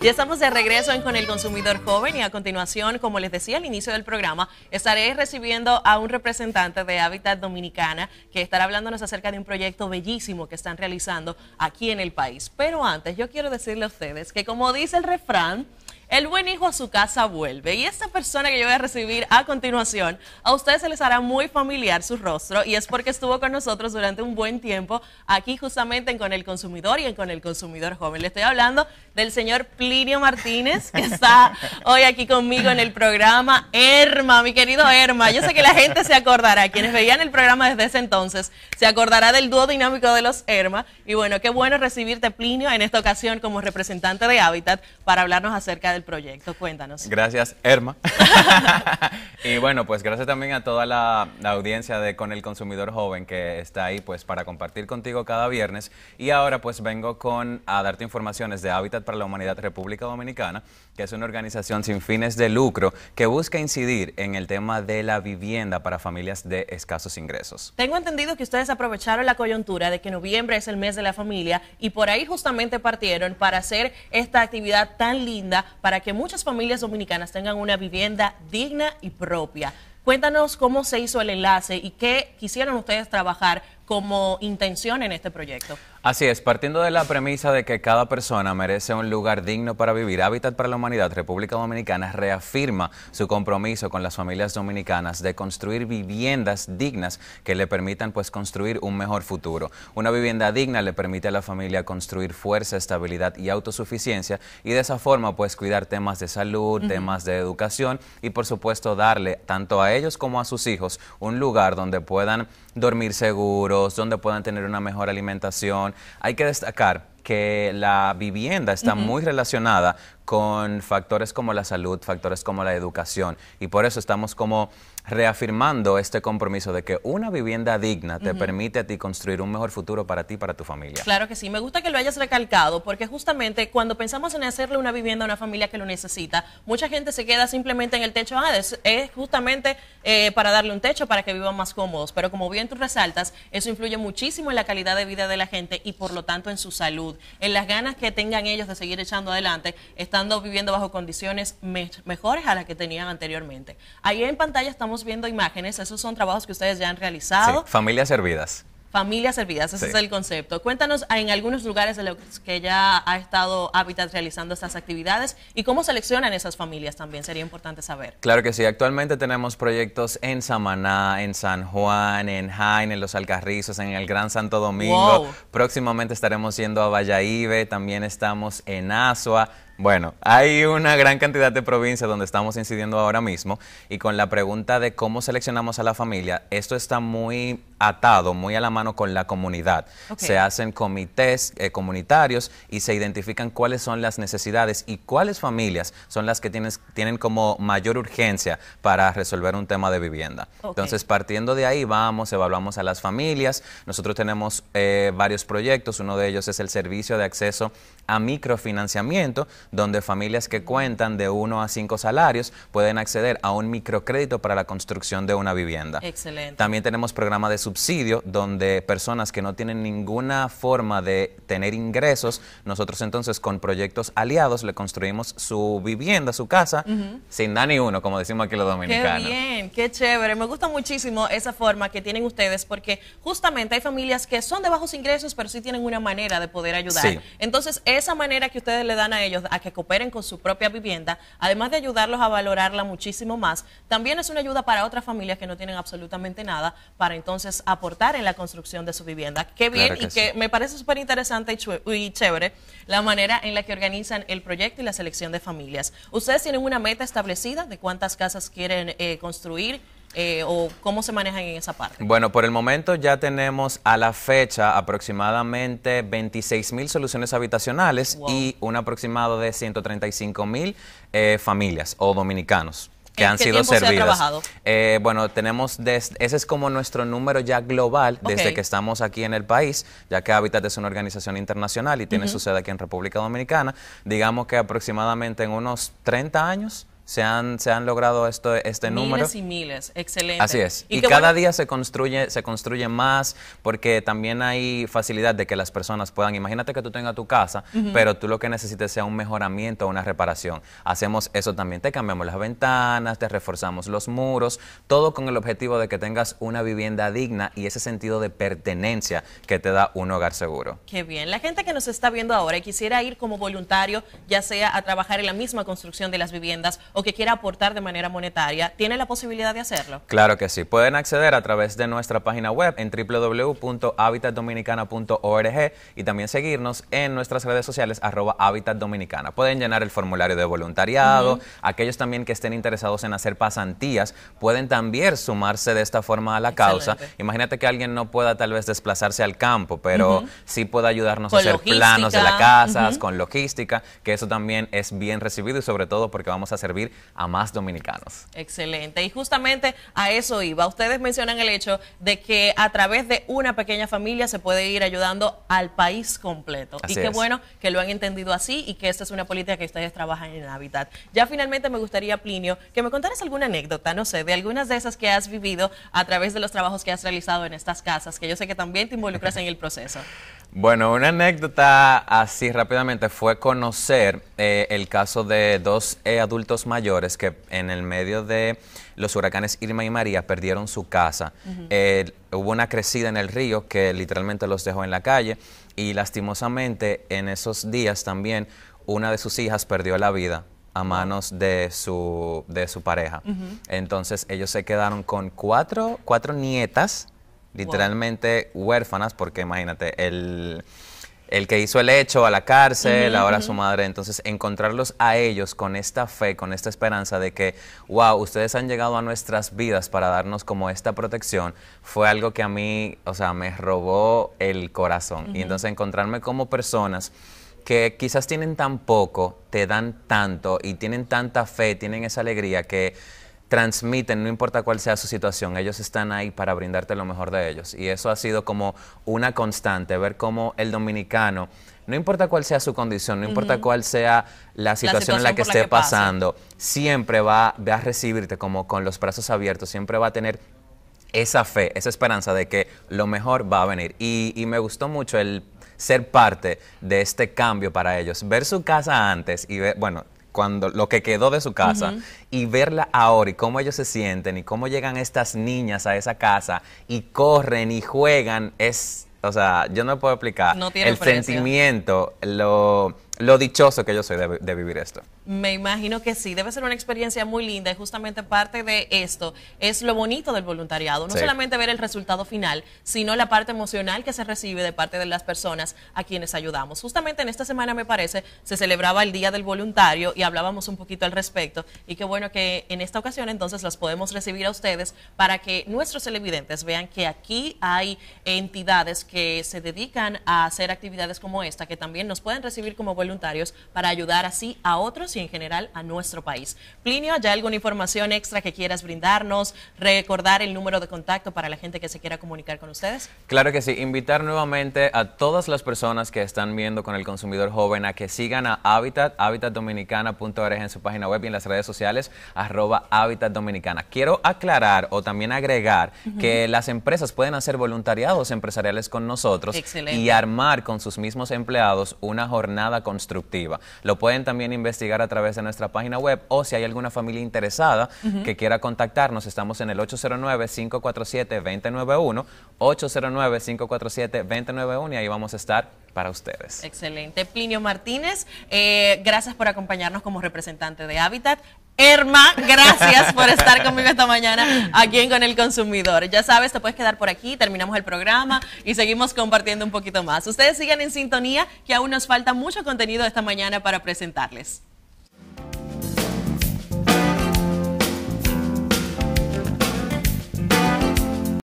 Ya estamos de regreso Con el Consumidor Joven y a continuación, como les decía al inicio del programa, estaré recibiendo a un representante de Hábitat Dominicana que estará hablándonos acerca de un proyecto bellísimo que están realizando aquí en el país. Pero antes, yo quiero decirle a ustedes que como dice el refrán, el buen hijo a su casa vuelve y esta persona que yo voy a recibir a continuación, a ustedes se les hará muy familiar su rostro y es porque estuvo con nosotros durante un buen tiempo aquí justamente en Con el Consumidor y en Con el Consumidor Joven. Le estoy hablando del señor Plinio Martínez que está hoy aquí conmigo en el programa Erma, mi querido Erma. Yo sé que la gente se acordará, quienes veían el programa desde ese entonces, se acordará del dúo dinámico de los Erma y bueno, qué bueno recibirte Plinio en esta ocasión como representante de Hábitat para hablarnos acerca de el proyecto. Cuéntanos. Gracias, Erma. y bueno, pues gracias también a toda la, audiencia de Con el Consumidor Joven que está ahí pues para compartir contigo cada viernes. Y ahora pues vengo con a darte informaciones de Hábitat para la Humanidad República Dominicana, que es una organización sin fines de lucro que busca incidir en el tema de la vivienda para familias de escasos ingresos. Tengo entendido que ustedes aprovecharon la coyuntura de que noviembre es el mes de la familia y por ahí justamente partieron para hacer esta actividad tan linda para que muchas familias dominicanas tengan una vivienda digna y propia. Cuéntanos cómo se hizo el enlace y qué quisieron ustedes trabajar como intención en este proyecto. Así es, partiendo de la premisa de que cada persona merece un lugar digno para vivir, Hábitat para la Humanidad República Dominicana reafirma su compromiso con las familias dominicanas de construir viviendas dignas que le permitan pues construir un mejor futuro. Una vivienda digna le permite a la familia construir fuerza, estabilidad y autosuficiencia y de esa forma pues cuidar temas de salud, temas de educación y por supuesto darle tanto a ellos como a sus hijos un lugar donde puedan dormir seguros, donde puedan tener una mejor alimentación hay que destacar que la vivienda está muy relacionada con factores como la salud, factores como la educación. Y por eso estamos como reafirmando este compromiso de que una vivienda digna te permite a ti construir un mejor futuro para ti y para tu familia. Claro que sí, me gusta que lo hayas recalcado, porque justamente cuando pensamos en hacerle una vivienda a una familia que lo necesita, mucha gente se queda simplemente en el techo, ah, es, justamente eh, para darle un techo para que vivan más cómodos, pero como bien tú resaltas, eso influye muchísimo en la calidad de vida de la gente y por lo tanto en su salud en las ganas que tengan ellos de seguir echando adelante, estando viviendo bajo condiciones mejores a las que tenían anteriormente. Ahí en pantalla estamos viendo imágenes, esos son trabajos que ustedes ya han realizado. familias servidas. Familias servidas, ese es el concepto. Cuéntanos en algunos lugares en los que ya ha estado Habitat realizando estas actividades y cómo seleccionan esas familias también, sería importante saber. Claro que sí, actualmente tenemos proyectos en Samaná, en San Juan, en Jaén, en Los Alcarrizos, en el Gran Santo Domingo. Próximamente estaremos yendo a Valladolid, también estamos en Asua. Bueno, hay una gran cantidad de provincias donde estamos incidiendo ahora mismo y con la pregunta de cómo seleccionamos a la familia, esto está muy atado, muy a la mano con la comunidad. Se hacen comités eh, comunitarios y se identifican cuáles son las necesidades y cuáles familias son las que tienen como mayor urgencia para resolver un tema de vivienda. Entonces, partiendo de ahí, vamos, evaluamos a las familias. Nosotros tenemos eh, varios proyectos, uno de ellos es el servicio de acceso a microfinanciamiento, donde familias que cuentan de uno a cinco salarios pueden acceder a un microcrédito para la construcción de una vivienda. Excelente. También tenemos programa de subsidio donde personas que no tienen ninguna forma de tener ingresos, nosotros entonces con proyectos aliados le construimos su vivienda, su casa, sin dar ni uno, como decimos aquí los dominicanos. Qué bien, qué chévere. Me gusta muchísimo esa forma que tienen ustedes porque justamente hay familias que son de bajos ingresos, pero sí tienen una manera de poder ayudar. Entonces, esa manera que ustedes le dan a ellos, que cooperen con su propia vivienda, además de ayudarlos a valorarla muchísimo más, también es una ayuda para otras familias que no tienen absolutamente nada para entonces aportar en la construcción de su vivienda. Qué bien y que me parece súper interesante y, chévere la manera en la que organizan el proyecto y la selección de familias. ¿Ustedes tienen una meta establecida de cuántas casas quieren eh, construir? Eh, o cómo se manejan en esa parte? Bueno, por el momento ya tenemos a la fecha aproximadamente 26 mil soluciones habitacionales y un aproximado de 135 mil eh, familias o dominicanos que han sido servidos. eh, bueno, tenemos ese es como nuestro número ya global desde que estamos aquí en el país, ya que Habitat es una organización internacional y tiene su sede aquí en República Dominicana. Digamos que aproximadamente en unos 30 años se han, logrado esto, este número. Miles y miles, excelente. Así es. Y, cada día se construye, se construye más porque también hay facilidad de que las personas puedan, imagínate que tú tengas tu casa, pero tú lo que necesites sea un mejoramiento o una reparación. Hacemos eso también, te cambiamos las ventanas, te reforzamos los muros, todo con el objetivo de que tengas una vivienda digna y ese sentido de pertenencia que te da un hogar seguro. Qué bien, la gente que nos está viendo ahora y quisiera ir como voluntario, ya sea a trabajar en la misma construcción de las viviendas o que quiera aportar de manera monetaria, ¿tiene la posibilidad de hacerlo? Claro que sí. Pueden acceder a través de nuestra página web en www.habitatdominicana.org y también seguirnos en nuestras redes sociales arroba Habitat Dominicana. Pueden llenar el formulario de voluntariado. Aquellos también que estén interesados en hacer pasantías pueden también sumarse de esta forma a la causa. Imagínate que alguien no pueda tal vez desplazarse al campo, pero sí puede ayudarnos a hacer planos de las casas, con logística, que eso también es bien recibido y sobre todo porque vamos a servir a más dominicanos. Excelente. Y justamente a eso iba. Ustedes mencionan el hecho de que a través de una pequeña familia se puede ir ayudando al país completo. Así y qué bueno que lo han entendido así y que esta es una política que ustedes trabajan en el hábitat Ya finalmente me gustaría, Plinio, que me contaras alguna anécdota, no sé, de algunas de esas que has vivido a través de los trabajos que has realizado en estas casas, que yo sé que también te involucras en el proceso. Bueno, una anécdota así rápidamente fue conocer eh, el caso de dos eh, adultos mayores que en el medio de los huracanes Irma y María perdieron su casa. Eh, hubo una crecida en el río que literalmente los dejó en la calle y lastimosamente en esos días también una de sus hijas perdió la vida a manos de su, de su pareja. Entonces ellos se quedaron con cuatro, cuatro nietas Literalmente huérfanas, porque imagínate, el, que hizo el hecho a la cárcel, ahora su madre. Entonces, encontrarlos a ellos con esta fe, con esta esperanza de que, wow, ustedes han llegado a nuestras vidas para darnos como esta protección, fue algo que a mí, o sea, me robó el corazón. Y entonces encontrarme como personas que quizás tienen tan poco, te dan tanto y tienen tanta fe, tienen esa alegría que transmiten, no importa cuál sea su situación, ellos están ahí para brindarte lo mejor de ellos. Y eso ha sido como una constante, ver cómo el dominicano, no importa cuál sea su condición, no importa cuál sea la situación, en la que esté pasando, siempre va, a recibirte como con los brazos abiertos, siempre va a tener esa fe, esa esperanza de que lo mejor va a venir. Y, y, me gustó mucho el ser parte de este cambio para ellos. Ver su casa antes y ver, bueno, cuando lo que quedó de su casa y verla ahora y cómo ellos se sienten y cómo llegan estas niñas a esa casa y corren y juegan es o sea, yo no puedo explicar el sentimiento, lo, lo dichoso que yo soy de vivir esto. Me imagino que sí, debe ser una experiencia muy linda y justamente parte de esto es lo bonito del voluntariado, no solamente ver el resultado final, sino la parte emocional que se recibe de parte de las personas a quienes ayudamos. Justamente en esta semana, me parece, se celebraba el Día del Voluntario y hablábamos un poquito al respecto y qué bueno que en esta ocasión entonces las podemos recibir a ustedes para que nuestros televidentes vean que aquí hay entidades que se dedican a hacer actividades como esta, que también nos pueden recibir como voluntarios para ayudar así a otros en general a nuestro país. Plinio, ¿hay alguna información extra que quieras brindarnos? Recordar el número de contacto para la gente que se quiera comunicar con ustedes. Claro que sí, invitar nuevamente a todas las personas que están viendo con el consumidor joven a que sigan a Habitat, habitatdominicana.org en su página web y en las redes sociales, arroba Habitat Dominicana. Quiero aclarar o también agregar que las empresas pueden hacer voluntariados empresariales con nosotros y armar con sus mismos empleados una jornada constructiva. Lo pueden también investigar a a través de nuestra página web o si hay alguna familia interesada que quiera contactarnos, estamos en el 809-547-291, 809-547-291 y ahí vamos a estar para ustedes. Excelente. Plinio Martínez, eh, gracias por acompañarnos como representante de Habitat. Erma, gracias por estar conmigo esta mañana aquí en Con el Consumidor. Ya sabes, te puedes quedar por aquí, terminamos el programa y seguimos compartiendo un poquito más. Ustedes sigan en sintonía que aún nos falta mucho contenido esta mañana para presentarles.